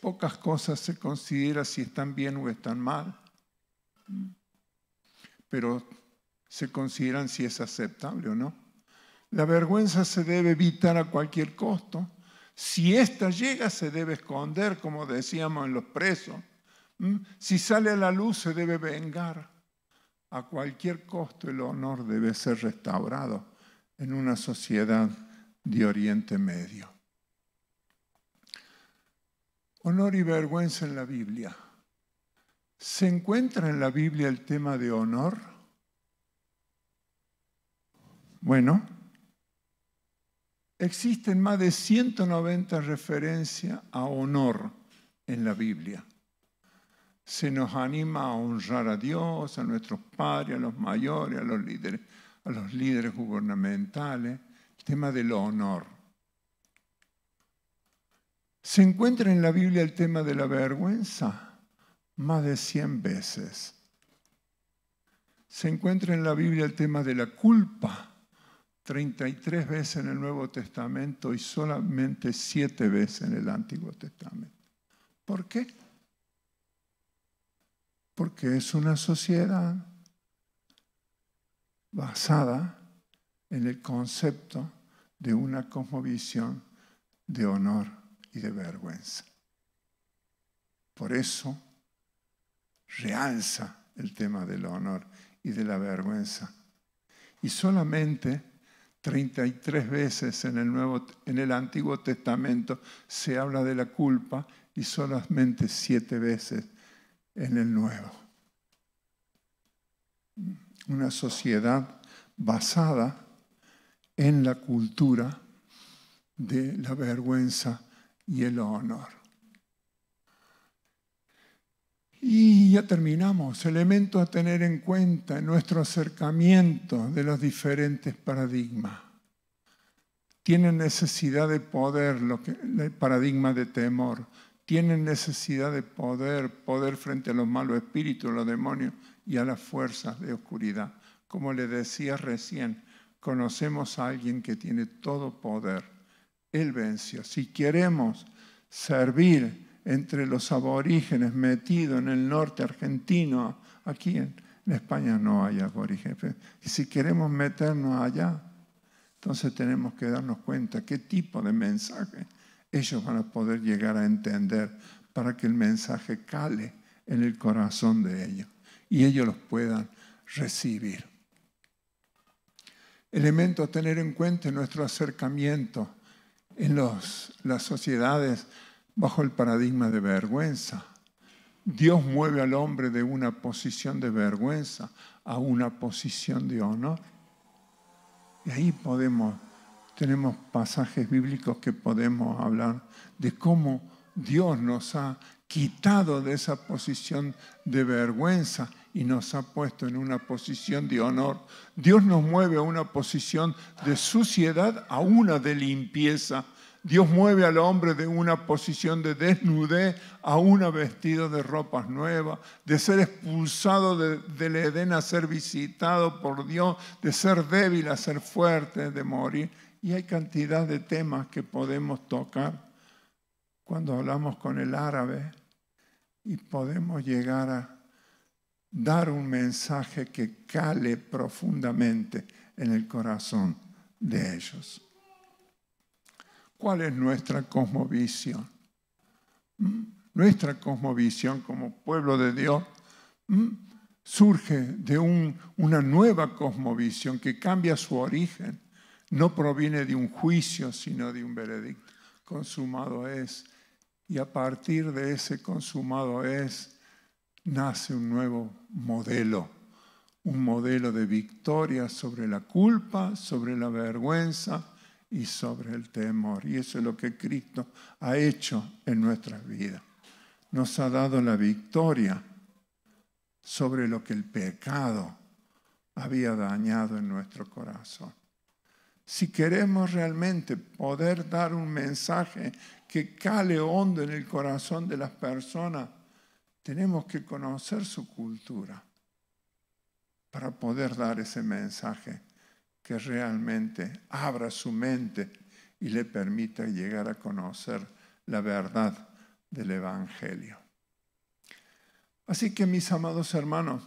pocas cosas se consideran si están bien o están mal, pero se consideran si es aceptable o no. La vergüenza se debe evitar a cualquier costo. Si ésta llega, se debe esconder, como decíamos en los presos. ¿Mm? Si sale a la luz, se debe vengar a cualquier costo el honor debe ser restaurado en una sociedad de Oriente Medio. Honor y vergüenza en la Biblia. ¿Se encuentra en la Biblia el tema de honor? Bueno, existen más de 190 referencias a honor en la Biblia se nos anima a honrar a Dios, a nuestros padres, a los mayores, a los líderes, a los líderes gubernamentales, el tema del honor. Se encuentra en la Biblia el tema de la vergüenza más de 100 veces. Se encuentra en la Biblia el tema de la culpa 33 veces en el Nuevo Testamento y solamente 7 veces en el Antiguo Testamento. ¿Por qué? porque es una sociedad basada en el concepto de una cosmovisión de honor y de vergüenza. Por eso realza el tema del honor y de la vergüenza. Y solamente 33 veces en el, Nuevo, en el Antiguo Testamento se habla de la culpa y solamente 7 veces en el nuevo. Una sociedad basada en la cultura de la vergüenza y el honor. Y ya terminamos. Elementos a tener en cuenta en nuestro acercamiento de los diferentes paradigmas. Tienen necesidad de poder lo que, el paradigma de temor tienen necesidad de poder, poder frente a los malos espíritus, los demonios y a las fuerzas de oscuridad. Como le decía recién, conocemos a alguien que tiene todo poder. Él venció. Si queremos servir entre los aborígenes metidos en el norte argentino, aquí en, España no hay aborígenes, y si queremos meternos allá, entonces tenemos que darnos cuenta qué tipo de mensaje ellos van a poder llegar a entender para que el mensaje cale en el corazón de ellos y ellos los puedan recibir. Elemento a tener en cuenta en nuestro acercamiento en los, las sociedades bajo el paradigma de vergüenza. Dios mueve al hombre de una posición de vergüenza a una posición de honor. Y ahí podemos tenemos pasajes bíblicos que podemos hablar de cómo Dios nos ha quitado de esa posición de vergüenza y nos ha puesto en una posición de honor. Dios nos mueve a una posición de suciedad, a una de limpieza. Dios mueve al hombre de una posición de desnudez a una vestido de ropas nuevas, de ser expulsado del Edén a ser visitado por Dios, de ser débil a ser fuerte, de morir y hay cantidad de temas que podemos tocar cuando hablamos con el árabe y podemos llegar a dar un mensaje que cale profundamente en el corazón de ellos. ¿Cuál es nuestra cosmovisión? ¿Mm? Nuestra cosmovisión como pueblo de Dios ¿Mm? surge de una nueva cosmovisión que cambia su origen no proviene de un juicio, sino de un veredicto. Consumado es. Y a partir de ese consumado es, nace un nuevo modelo, un modelo de victoria sobre la culpa, sobre la vergüenza y sobre el temor. Y eso es lo que Cristo ha hecho en nuestras vidas. Nos ha dado la victoria sobre lo que el pecado había dañado en nuestro corazón. Si queremos realmente poder dar un mensaje que cale hondo en el corazón de las personas, tenemos que conocer su cultura para poder dar ese mensaje que realmente abra su mente y le permita llegar a conocer la verdad del Evangelio. Así que mis amados hermanos,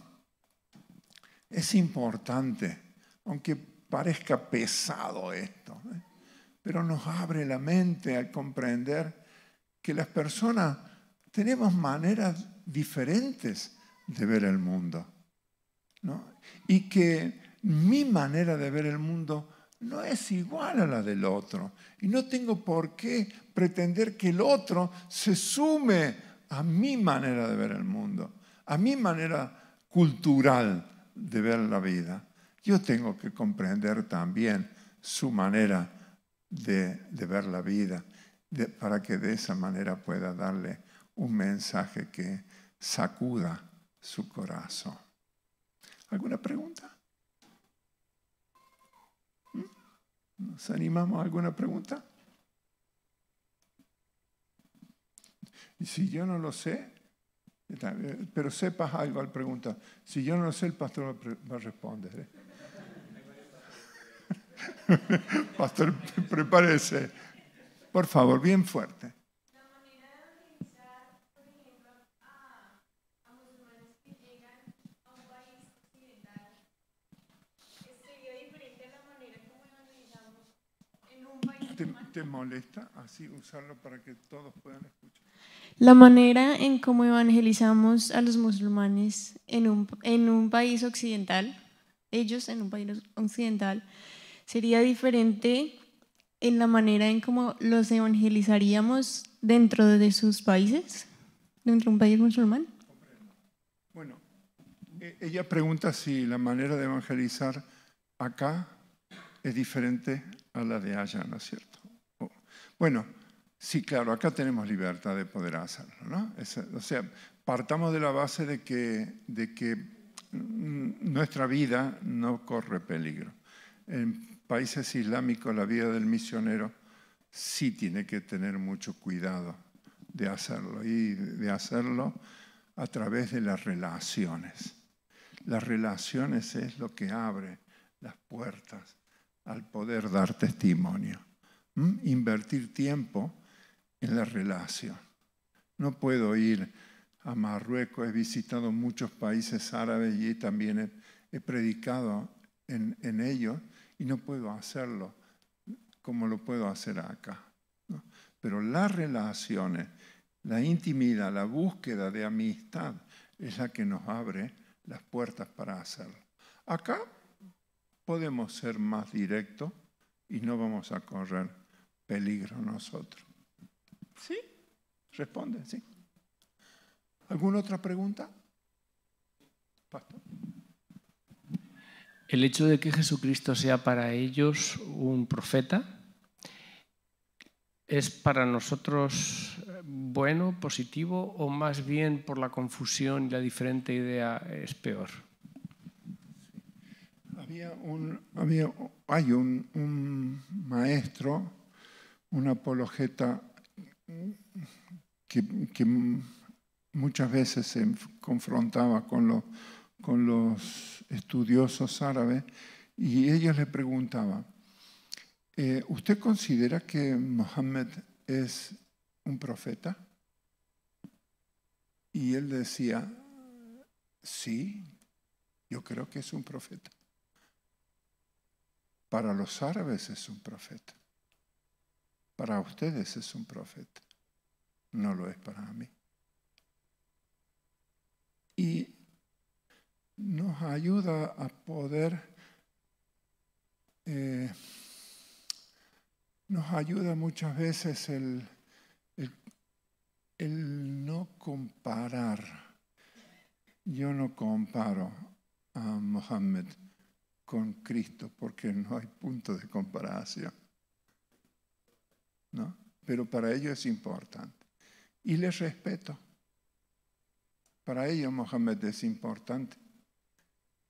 es importante, aunque parezca pesado esto, ¿eh? pero nos abre la mente al comprender que las personas tenemos maneras diferentes de ver el mundo. Y que mi manera de ver el mundo no es igual a la del otro. Y no tengo por qué pretender que el otro se sume a mi manera de ver el mundo, a mi manera cultural de ver la vida yo tengo que comprender también su manera de, ver la vida, para que de esa manera pueda darle un mensaje que sacuda su corazón. ¿Alguna pregunta? ¿Mm? ¿Nos animamos a alguna pregunta? Y si yo no lo sé, pero sepas algo al preguntar. Si yo no lo sé, el pastor va a responder. ¿eh? *laughs* Pastor, prepárese. Por favor, bien fuerte. ¿Te, ¿Te, molesta así usarlo para que todos puedan escuchar? La manera en cómo evangelizamos a los musulmanes en un, en un país occidental, ellos en un país occidental, sería diferente en la manera en cómo los evangelizaríamos dentro de sus países, dentro de un país musulmán? Bueno, e-, ella pregunta si la manera de evangelizar acá es diferente a la de allá, ¿no es cierto? Bueno, sí, claro, acá tenemos libertad de poder hacerlo, ¿no? o sea, partamos de la base de que, de que mm, nuestra vida no corre peligro países islámicos la vida del misionero sí tiene que tener mucho cuidado de hacerlo y de hacerlo a través de las relaciones. Las relaciones es lo que abre las puertas al poder dar testimonio. Invertir tiempo en la relación. No puedo ir a Marruecos, he visitado muchos países árabes y también he, predicado en ellos y no puedo hacerlo como lo puedo hacer acá. Pero las relaciones, la intimidad, la búsqueda de amistad es la que nos abre las puertas para hacerlo. Acá podemos ser más directos y no vamos a correr peligro nosotros. ¿Sí? Responde, sí. ¿Alguna otra pregunta? Pastor el hecho de que Jesucristo sea para ellos un profeta es para nosotros eh, bueno, positivo o más bien por la confusión y la diferente idea eh, es peor. Había un, hay un, maestro, un apologeta que, que muchas veces se confrontaba con los con los estudiosos árabes y ellos le preguntaban, eh, ¿usted considera que Mohammed es un profeta? Y él decía, sí, yo creo que es un profeta. Para los árabes es un profeta. Para ustedes es un profeta. No lo es para mí. Y nos ayuda a poder, eh, nos ayuda muchas veces el, el, no comparar. Yo no comparo a Mohammed con Cristo porque no hay punto de comparación. ¿No? Pero para ello es importante. Y les respeto. Para ello Mohammed es importante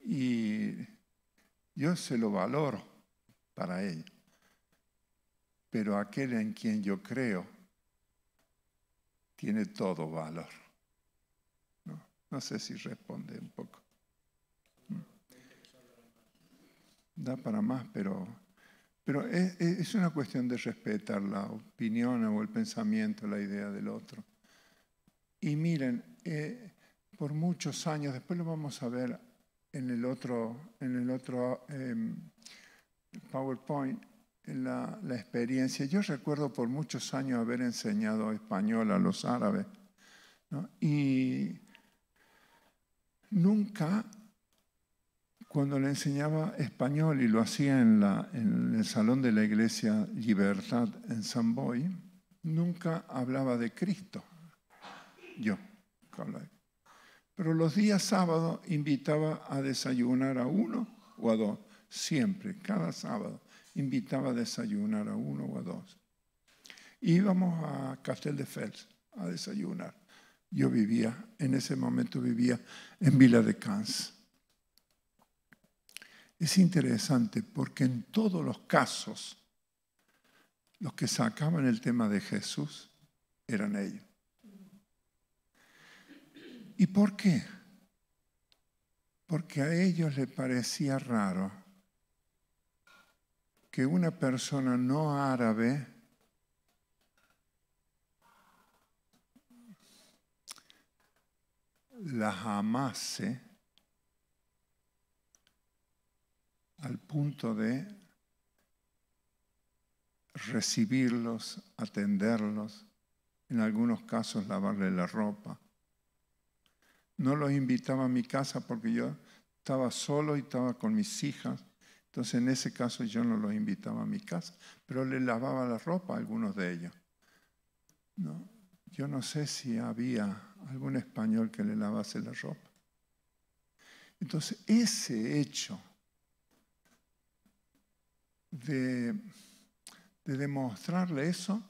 y yo se lo valoro para él. Pero aquel en quien yo creo tiene todo valor. No, no sé si responde un poco. Mm. Da para más, pero, pero es, es una cuestión de respetar la opinión o el pensamiento, la idea del otro. Y miren, eh, por muchos años, después lo vamos a ver en el otro, en el otro em, PowerPoint la, la, experiencia. Yo recuerdo por muchos años haber enseñado español a los árabes y nunca cuando le enseñaba español y lo hacía en, la, el salón de la iglesia Libertad en San Boy, nunca hablaba de Cristo. Yo, pero los días sábados invitaba a desayunar a uno o a dos, siempre, cada sábado invitaba a desayunar a uno o a dos. Íbamos a Castel de Fels a desayunar. Yo vivía, en ese momento vivía en Villa de Cans. Es interesante porque en todos los casos, los que sacaban el tema de Jesús eran ellos. ¿Y por qué? Porque a ellos les parecía raro que una persona no árabe las amase al punto de recibirlos, atenderlos, en algunos casos lavarle la ropa, no los invitaba a mi casa porque yo estaba solo y estaba con mis hijas. Entonces en ese caso yo no los invitaba a mi casa, pero le lavaba la ropa a algunos de ellos. ¿No? Yo no sé si había algún español que le lavase la ropa. Entonces ese hecho de, de demostrarle eso,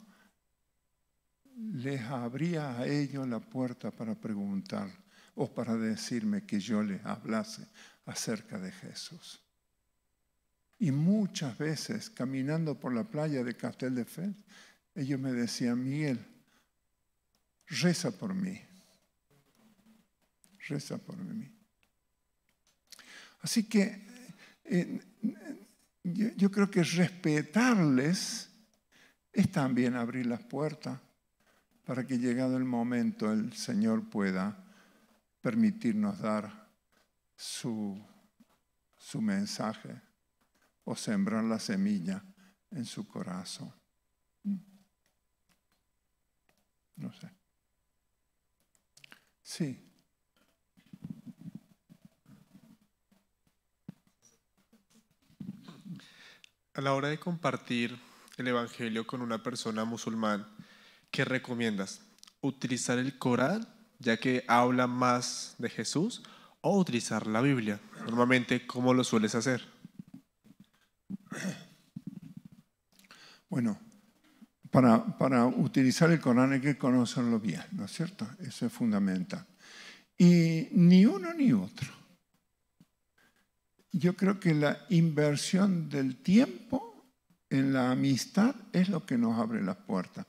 les abría a ellos la puerta para preguntar o para decirme que yo le hablase acerca de Jesús. Y muchas veces, caminando por la playa de Castel de Fe, ellos me decían, Miguel, reza por mí, reza por mí. Así que eh, yo creo que respetarles es también abrir las puertas para que llegado el momento el Señor pueda permitirnos dar su, mensaje o sembrar la semilla en su corazón. Mm. No sé. Sí. A la hora de compartir el Evangelio con una persona musulmán, ¿qué recomiendas? ¿Utilizar el Corán ya que habla más de Jesús, o utilizar la Biblia? Normalmente, como lo sueles hacer? Bueno, para, para utilizar el Corán hay que conocerlo bien, ¿no es cierto? Eso es fundamental. Y ni uno ni otro. Yo creo que la inversión del tiempo en la amistad es lo que nos abre las puertas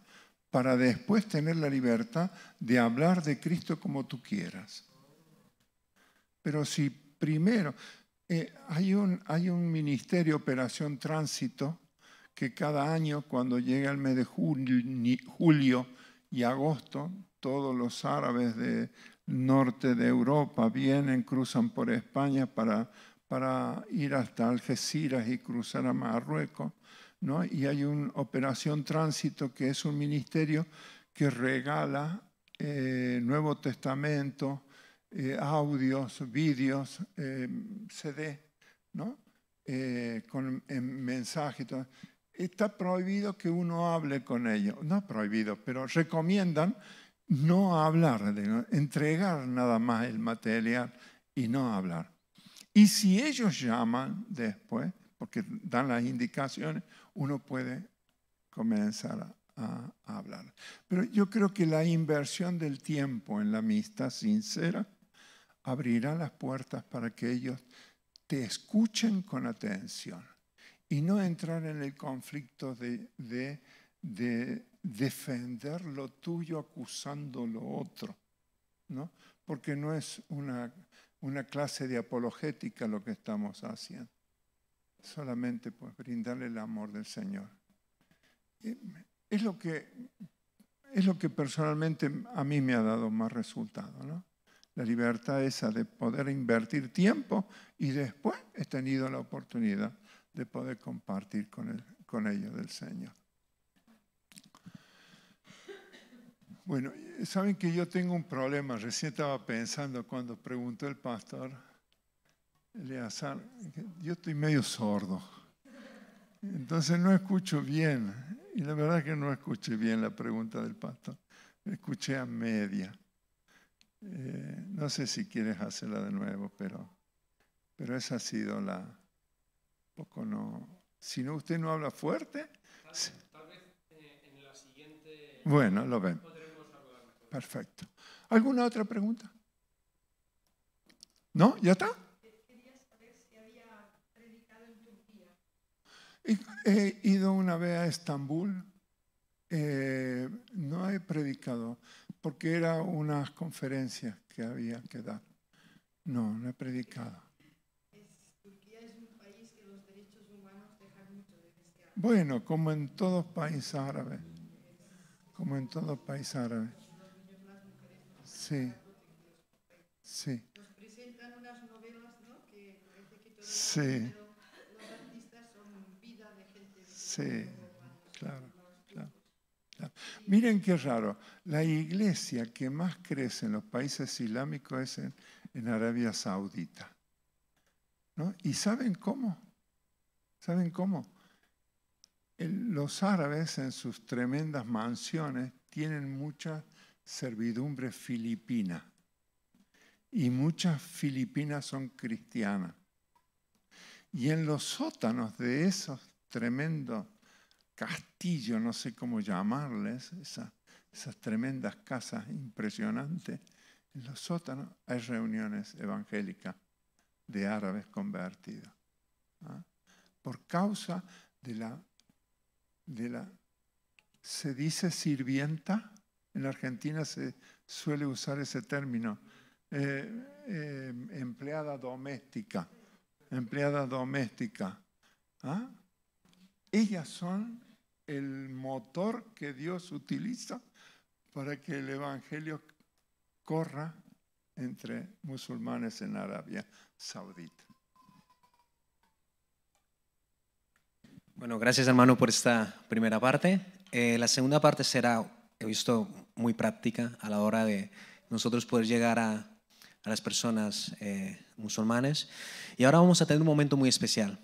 para después tener la libertad de hablar de Cristo como tú quieras. Pero si primero, eh, hay, un, hay un ministerio, Operación Tránsito, que cada año cuando llega el mes de julio, y agosto, todos los árabes de norte de Europa vienen, cruzan por España para, para ir hasta Algeciras y cruzar a Marruecos y hay una operación tránsito que es un ministerio que regala eh, Nuevo Testamento, eh, audios, vídeos, eh, CD, ¿no? con mensaje. Está prohibido que uno hable con ellos. No prohibido, pero recomiendan no hablar, entregar nada más el material y no hablar. Y si ellos llaman después, porque dan las indicaciones, uno puede comenzar a, hablar. Pero yo creo que la inversión del tiempo en la amistad sincera abrirá las puertas para que ellos te escuchen con atención y no entrar en el conflicto de, defender lo tuyo acusando lo otro, ¿no? porque no es una clase de apologética lo que estamos haciendo solamente por brindarle el amor del Señor. Es lo que, es lo que personalmente a mí me ha dado más resultado, La libertad esa de poder invertir tiempo y después he tenido la oportunidad de poder compartir con, con ellos del Señor. Bueno, saben que yo tengo un problema. Recién estaba pensando cuando preguntó el pastor Leazar, yo estoy medio sordo, entonces no escucho bien. Y la verdad que no escuché bien la pregunta del pastor, escuché a media. Eh, no sé si quieres hacerla de nuevo, pero, pero esa ha sido la... Poco no... Si no, usted no habla fuerte. Tal, vez eh, en la siguiente... Bueno, lo ven. Perfecto. ¿Alguna otra pregunta? ¿No? ¿Ya está? He ido una vez a Estambul, eh, no he predicado, porque era unas conferencias que había que dar. No, no he predicado. Bueno, como en todos países árabes, como en todos países árabes. Sí, sí. Nos presentan unas novelas, ¿no? sí claro, Miren qué raro. La iglesia que más crece en los países islámicos es en, Arabia Saudita. ¿Y saben cómo? ¿Saben cómo? los árabes en sus tremendas mansiones tienen mucha servidumbre filipina y muchas filipinas son cristianas. Y en los sótanos de esos Tremendo castillo, no sé cómo llamarles, esas, tremendas casas impresionantes. En los sótanos hay reuniones evangélicas de árabes convertidos. ¿ah? Por causa de la, de la... Se dice sirvienta, en la Argentina se suele usar ese término, eh, eh, empleada doméstica, empleada doméstica. ¿ah? Ellas son el motor que Dios utiliza para que el Evangelio corra entre musulmanes en Arabia Saudita. Bueno, gracias hermano por esta primera parte. Eh, la segunda parte será, he visto, muy práctica a la hora de nosotros poder llegar a, las personas eh, musulmanes. Y ahora vamos a tener un momento muy especial.